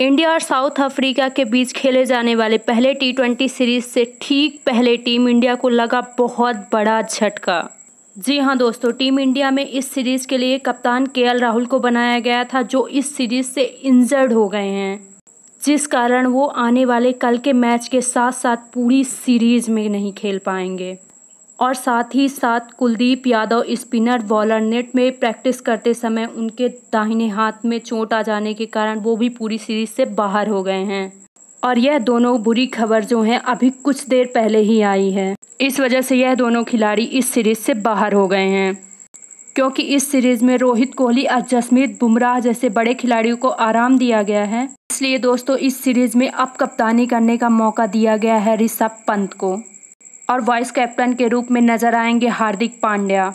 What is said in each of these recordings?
India और south Africa के बीच खेले जाने वाले पहले टी ट्वेंटी सीरीज से ठीक पहले टीम इंडिया को लगा बहुत बड़ा झटका जी हाँ दोस्तों टीम इंडिया में इस सीरीज़ के लिए कप्तान के राहुल को बनाया गया था जो इस सीरीज़ से इंजर्ड हो गए हैं जिस कारण वो आने वाले कल के मैच के साथ साथ पूरी सीरीज़ में नहीं खेल पाएंगे और साथ ही साथ Kuldeep Yadav spinner bowler net में प्रैक्टिस करते समय उनके दाहिने हाथ में चोट आ जाने के कारण वो भी पूरी सीरीज से बाहर हो गए हैं और यह दोनों बुरी खबर जो है अभी कुछ देर पहले ही आई है इस वजह से यह दोनों खिलाड़ी इस सीरीज से बाहर हो गए हैं क्योंकि इस सीरीज में रोहित कोहली और जसमीत बुमराह जैसे बड़े खिलाड़ियों को आराम दिया गया है इसलिए दोस्तों इस सीरीज में अब कप्तानी करने का मौका दिया गया है ऋषभ पंत को और वाइस कैप्टन के रूप में नजर आएंगे हार्दिक पांड्या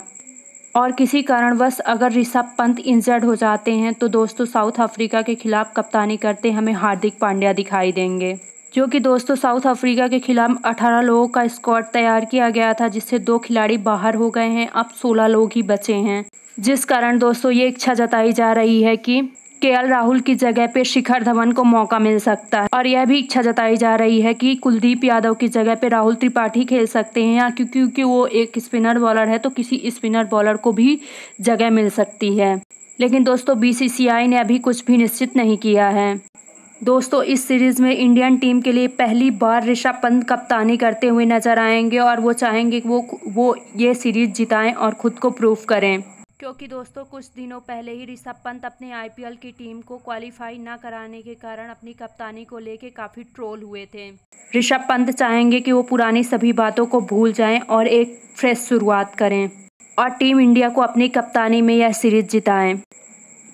और किसी कारणवश अगर ऋषभ पंत इंजर्ड हो जाते हैं तो दोस्तों साउथ अफ्रीका के खिलाफ कप्तानी करते हमें हार्दिक पांड्या दिखाई देंगे जो कि दोस्तों साउथ अफ्रीका के खिलाफ अठारह लोगों का स्क्वाड तैयार किया गया था जिससे दो खिलाड़ी बाहर हो गए हैं अब सोलह लोग ही बचे हैं जिस कारण दोस्तों ये इच्छा जताई जा रही है कि के राहुल की जगह पे शिखर धवन को मौका मिल सकता है और यह भी इच्छा जताई जा रही है कि कुलदीप यादव की जगह पे राहुल त्रिपाठी खेल सकते हैं या क्योंकि वो एक स्पिनर बॉलर है तो किसी स्पिनर बॉलर को भी जगह मिल सकती है लेकिन दोस्तों बीसीसीआई ने अभी कुछ भी निश्चित नहीं किया है दोस्तों इस सीरीज़ में इंडियन टीम के लिए पहली बार ऋषभ पंत कप्तानी करते हुए नजर आएंगे और वो चाहेंगे कि वो वो ये सीरीज़ जिताएं और ख़ुद को प्रूफ करें क्योंकि दोस्तों कुछ दिनों पहले ही ऋषभ पंत अपने आईपीएल की टीम को क्वालिफाई न कराने के कारण अपनी कप्तानी को लेकर काफ़ी ट्रोल हुए थे ऋषभ पंत चाहेंगे कि वो पुरानी सभी बातों को भूल जाएं और एक फ्रेश शुरुआत करें और टीम इंडिया को अपनी कप्तानी में यह सीरीज जिताएं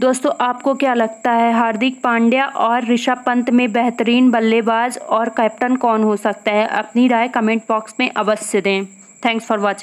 दोस्तों आपको क्या लगता है हार्दिक पांड्या और ऋषभ पंत में बेहतरीन बल्लेबाज और कैप्टन कौन हो सकता है अपनी राय कमेंट बॉक्स में अवश्य दें थैंक्स फॉर वॉचिंग